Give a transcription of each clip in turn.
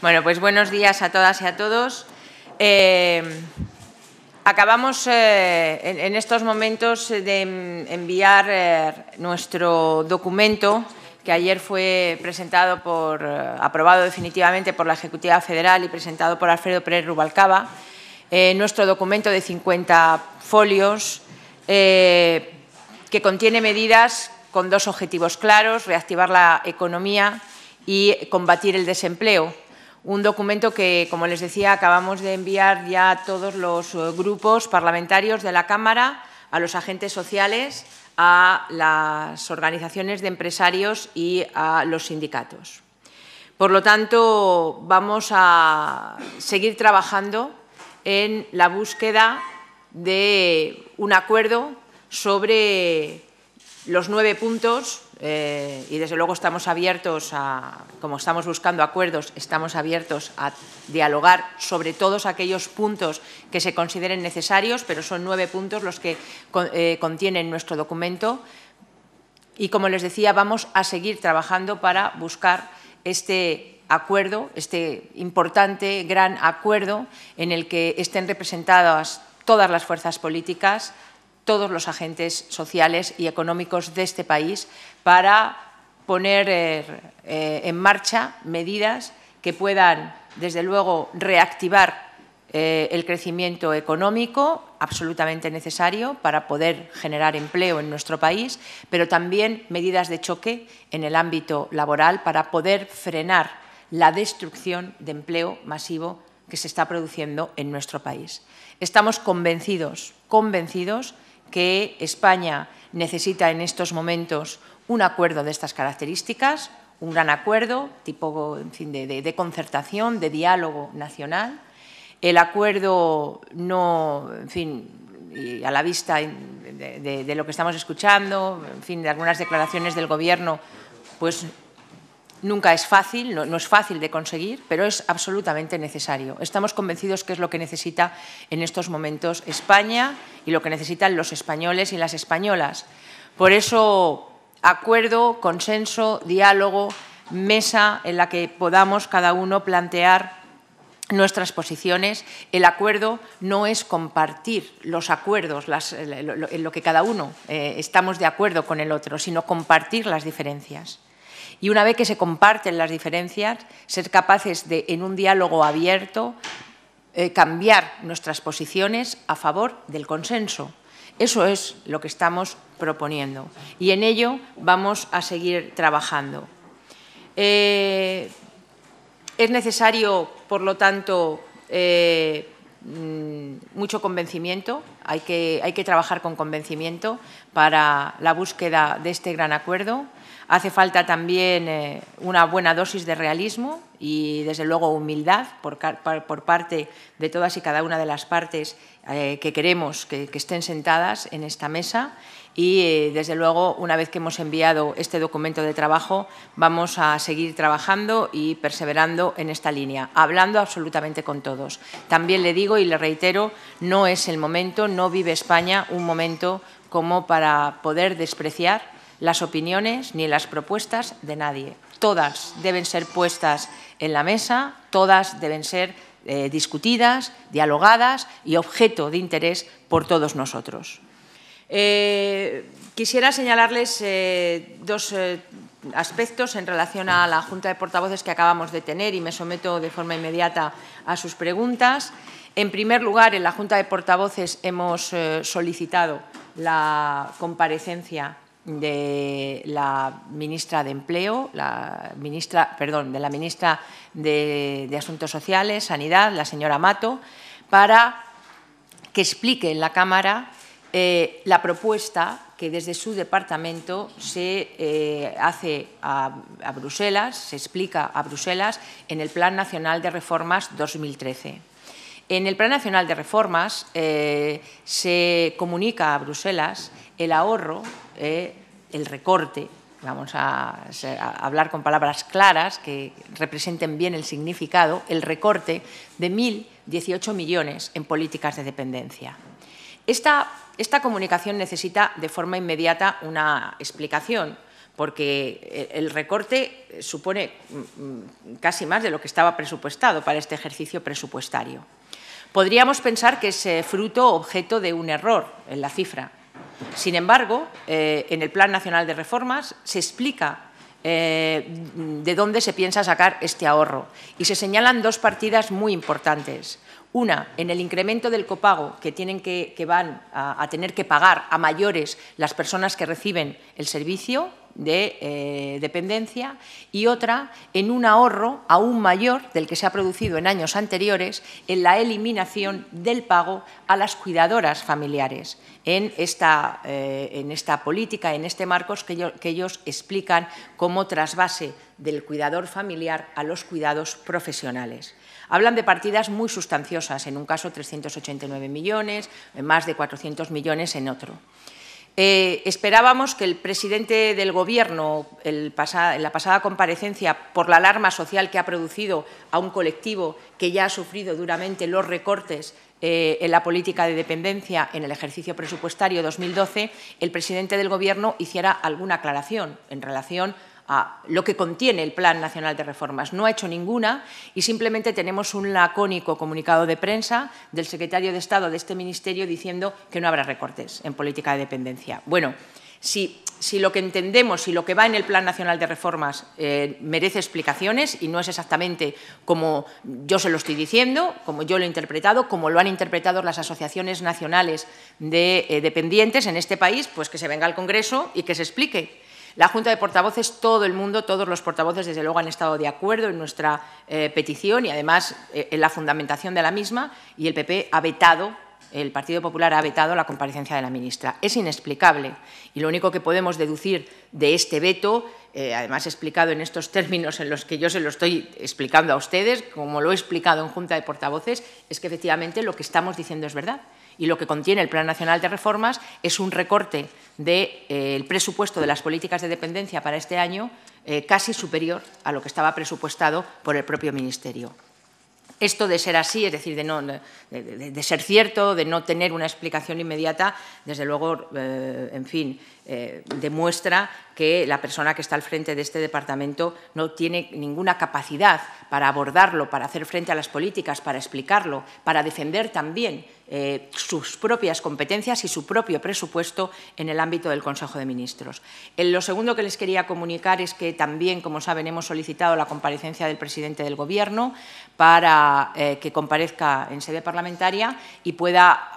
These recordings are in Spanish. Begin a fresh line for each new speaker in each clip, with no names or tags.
Bueno, pues buenos días a todas y a todos. Eh, acabamos eh, en, estos momentos de enviar eh, nuestro documento que ayer fue presentado por, aprobado definitivamente por la Ejecutiva Federal y presentado por Alfredo Pérez Rubalcaba, nuestro documento de 50 folios que contiene medidas con dos objetivos claros, reactivar la economía y combatir el desempleo un documento que, como les decía, acabamos de enviar ya a todos los eh, grupos parlamentarios de la Cámara, a los agentes sociales, a las organizaciones de empresarios y a los sindicatos. Por lo tanto, vamos a seguir trabajando en la búsqueda de un acuerdo sobre los nueve puntos eh, y desde luego estamos abiertos a, como estamos buscando acuerdos, estamos abiertos a dialogar sobre todos aquellos puntos que se consideren necesarios, pero son nueve puntos los que eh, contienen nuestro documento. Y como les decía, vamos a seguir trabajando para buscar este acuerdo, este importante, gran acuerdo en el que estén representadas todas las fuerzas políticas, todos los agentes sociales y económicos de este país para poner eh, eh, en marcha medidas que puedan, desde luego, reactivar eh, el crecimiento económico, absolutamente necesario para poder generar empleo en nuestro país, pero también medidas de choque en el ámbito laboral para poder frenar la destrucción de empleo masivo que se está produciendo en nuestro país. Estamos convencidos, convencidos que España necesita en estos momentos un acuerdo de estas características, un gran acuerdo tipo en fin, de, concertación, de diálogo nacional. El acuerdo no, en fin, a la vista de, de, lo que estamos escuchando, en fin, de algunas declaraciones del Gobierno, pues Nunca es fácil, no, es fácil de conseguir, pero es absolutamente necesario. Estamos convencidos que es lo que necesita en estos momentos España y lo que necesitan los españoles y las españolas. Por eso, acuerdo, consenso, diálogo, mesa en la que podamos cada uno plantear nuestras posiciones. El acuerdo no es compartir los acuerdos, en lo que cada uno eh, estamos de acuerdo con el otro, sino compartir las diferencias. Y una vez que se comparten las diferencias, ser capaces de, en un diálogo abierto, eh, cambiar nuestras posiciones a favor del consenso. Eso es lo que estamos proponiendo y en ello vamos a seguir trabajando. Eh, es necesario, por lo tanto, eh, mm, mucho convencimiento, hay que, hay que trabajar con convencimiento para la búsqueda de este gran acuerdo. Hace falta también eh, una buena dosis de realismo y, desde luego, humildad por, parte de todas y cada una de las partes eh, que queremos que, estén sentadas en esta mesa. Y, eh, desde luego, una vez que hemos enviado este documento de trabajo, vamos a seguir trabajando y perseverando en esta línea, hablando absolutamente con todos. También le digo y le reitero, no es el momento, no vive España un momento como para poder despreciar las opiniones ni las propuestas de nadie. Todas deben ser puestas en la mesa, todas deben ser eh, discutidas, dialogadas y objeto de interés por todos nosotros. Eh, quisiera señalarles eh, dos aspectos en relación a la Junta de Portavoces que acabamos de tener y me someto de forma inmediata a sus preguntas. En primer lugar, en la Junta de Portavoces hemos solicitado la comparecencia de la ministra de Empleo, la ministra, perdón, de la ministra de, Asuntos Sociales, Sanidad, la señora Mato, para que explique en la Cámara eh, la propuesta que desde su departamento se eh, hace a, Bruselas, se explica a Bruselas en el Plan Nacional de Reformas 2013. En el Plan Nacional de Reformas eh, se comunica a Bruselas el ahorro eh, el recorte, vamos a, hablar con palabras claras que representen bien el significado, el recorte de 1.018 millones en políticas de dependencia. Esta, esta comunicación necesita de forma inmediata una explicación, porque el recorte supone mm, mm, casi más de lo que estaba presupuestado para este ejercicio presupuestario. Podríamos pensar que es eh, fruto objeto de un error en la cifra, sin embargo, eh, en el Plan Nacional de Reformas se explica eh, de dónde se piensa sacar este ahorro y se señalan dos partidas muy importantes. Una, en el incremento del copago que, tienen que, van a, tener que pagar a mayores las personas que reciben el servicio de eh, dependencia y otra en un ahorro aún mayor del que se ha producido en años anteriores en la eliminación del pago a las cuidadoras familiares en esta, eh, política, en este marco que, que ellos explican como trasvase del cuidador familiar a los cuidados profesionales. Hablan de partidas muy sustanciosas, en un caso 389 millones, más de 400 millones en otro. Eh, esperábamos que el presidente del Gobierno, en la pasada comparecencia, por la alarma social que ha producido a un colectivo que ya ha sufrido duramente los recortes eh, en la política de dependencia en el ejercicio presupuestario 2012, el presidente del Gobierno hiciera alguna aclaración en relación a lo que contiene el Plan Nacional de Reformas. No ha hecho ninguna y simplemente tenemos un lacónico comunicado de prensa del secretario de Estado de este ministerio diciendo que no habrá recortes en política de dependencia. Bueno, si, si lo que entendemos y si lo que va en el Plan Nacional de Reformas eh, merece explicaciones y no es exactamente como yo se lo estoy diciendo, como yo lo he interpretado, como lo han interpretado las asociaciones nacionales de eh, dependientes en este país, pues que se venga al Congreso y que se explique la Junta de Portavoces, todo el mundo, todos los portavoces, desde luego, han estado de acuerdo en nuestra eh, petición y, además, eh, en la fundamentación de la misma, y el PP ha vetado el Partido Popular ha vetado la comparecencia de la ministra. Es inexplicable y lo único que podemos deducir de este veto, eh, además explicado en estos términos en los que yo se lo estoy explicando a ustedes, como lo he explicado en Junta de Portavoces, es que efectivamente lo que estamos diciendo es verdad y lo que contiene el Plan Nacional de Reformas es un recorte del eh, presupuesto de las políticas de dependencia para este año eh, casi superior a lo que estaba presupuestado por el propio Ministerio. Esto de ser así, es decir, de, no, ser cierto, de no tener una explicación inmediata, desde luego, eh, en fin, demuestra que la persona que está al frente de este departamento no tiene ninguna capacidad para abordarlo, para hacer frente a las políticas, para explicarlo, para defender también eh, sus propias competencias y su propio presupuesto en el ámbito del Consejo de Ministros. En eh, lo segundo que les quería comunicar es que también, como saben, hemos solicitado la comparecencia del presidente del Gobierno para eh, que comparezca en sede parlamentaria y pueda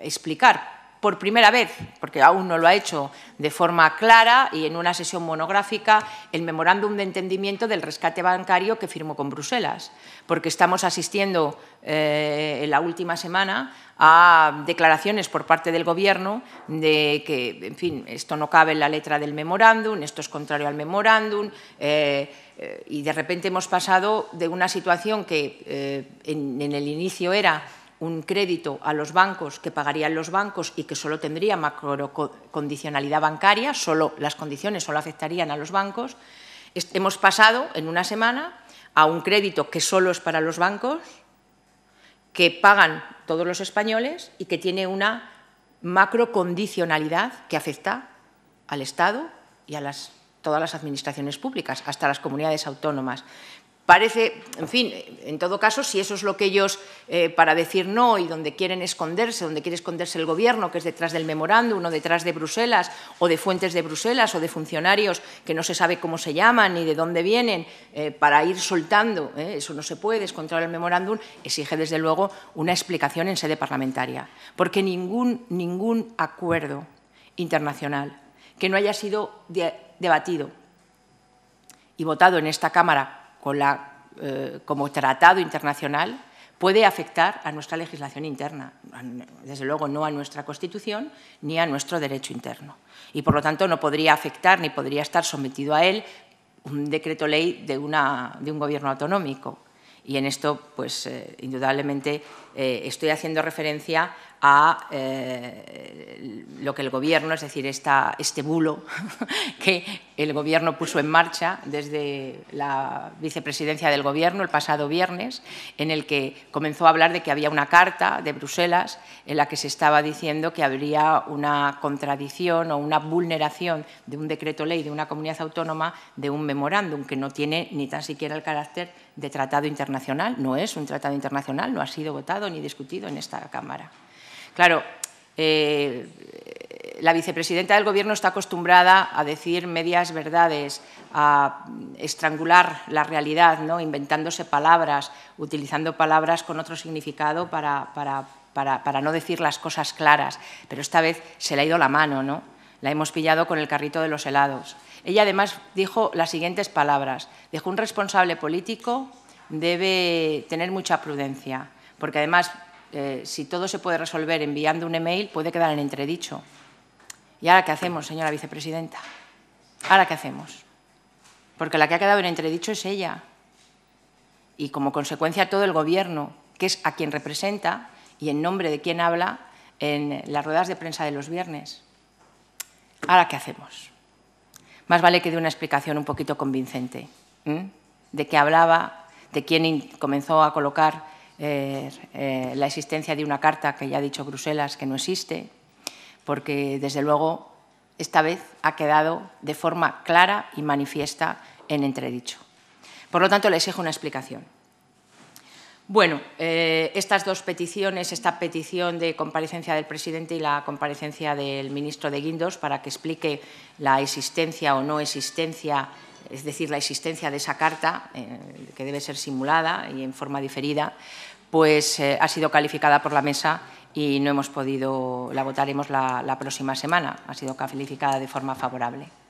explicar por primera vez, porque aún no lo ha hecho de forma clara y en una sesión monográfica, el memorándum de entendimiento del rescate bancario que firmó con Bruselas, porque estamos asistiendo eh, en la última semana a declaraciones por parte del Gobierno de que, en fin, esto no cabe en la letra del memorándum, esto es contrario al memorándum, eh, eh, y de repente hemos pasado de una situación que en el inicio era un crédito a los bancos que pagarían los bancos y que solo tendría macrocondicionalidad bancaria, solo las condiciones solo afectarían a los bancos. Hemos pasado en una semana a un crédito que solo es para los bancos, que pagan todos los españoles y que tiene una macrocondicionalidad que afecta al Estado y a todas las administraciones públicas, hasta las comunidades autónomas. Parece, en fin, en todo caso, si eso es lo que ellos, eh, para decir no y donde quieren esconderse, donde quiere esconderse el gobierno, que es detrás del memorándum o detrás de Bruselas o de fuentes de Bruselas o de funcionarios que no se sabe cómo se llaman ni de dónde vienen, eh, para ir soltando, eh, eso no se puede, es contra el memorándum, exige desde luego una explicación en sede parlamentaria. Porque ningún, ningún acuerdo internacional que no haya sido debatido y votado en esta Cámara eh, como tratado internacional puede afectar a nuestra legislación interna, desde luego no a nuestra Constitución ni a nuestro derecho interno. Y por lo tanto no podría afectar ni podría estar sometido a él un decreto ley de, un gobierno autonómico. Y en esto, pues eh, indudablemente, eh, estoy haciendo referencia a eh, lo que el Gobierno, es decir, este bulo que el Gobierno puso en marcha desde la vicepresidencia del Gobierno el pasado viernes, en el que comenzó a hablar de que había una carta de Bruselas en la que se estaba diciendo que habría una contradicción o una vulneración de un decreto ley de una comunidad autónoma de un memorándum que no tiene ni tan siquiera el carácter de tratado internacional, no es un tratado internacional, no ha sido votado ni discutido en esta Cámara. Claro, eh, la vicepresidenta del Gobierno está acostumbrada a decir medias verdades, a estrangular la realidad, inventándose palabras, utilizando palabras con otro significado para, no decir las cosas claras. Pero esta vez se le ha ido la mano, ¿no? la hemos pillado con el carrito de los helados. Ella además dijo las siguientes palabras. Dijo, un responsable político debe tener mucha prudencia porque además, eh, si todo se puede resolver enviando un email, puede quedar en entredicho. ¿Y ahora qué hacemos, señora vicepresidenta? ¿Ahora qué hacemos? Porque la que ha quedado en entredicho es ella. Y como consecuencia todo el Gobierno, que es a quien representa y en nombre de quien habla en las ruedas de prensa de los viernes. ¿Ahora qué hacemos? Más vale que dé una explicación un poquito convincente de qué hablaba, de quién comenzó a colocar eh, eh, la existencia de una carta que ya ha dicho Bruselas que no existe, porque desde luego esta vez ha quedado de forma clara y manifiesta en entredicho. Por lo tanto, le exijo una explicación. Bueno, eh, estas dos peticiones, esta petición de comparecencia del presidente y la comparecencia del ministro de Guindos para que explique la existencia o no existencia es decir, la existencia de esa carta, eh, que debe ser simulada y en forma diferida, pues eh, ha sido calificada por la mesa y no hemos podido, la votaremos la próxima semana, ha sido calificada de forma favorable.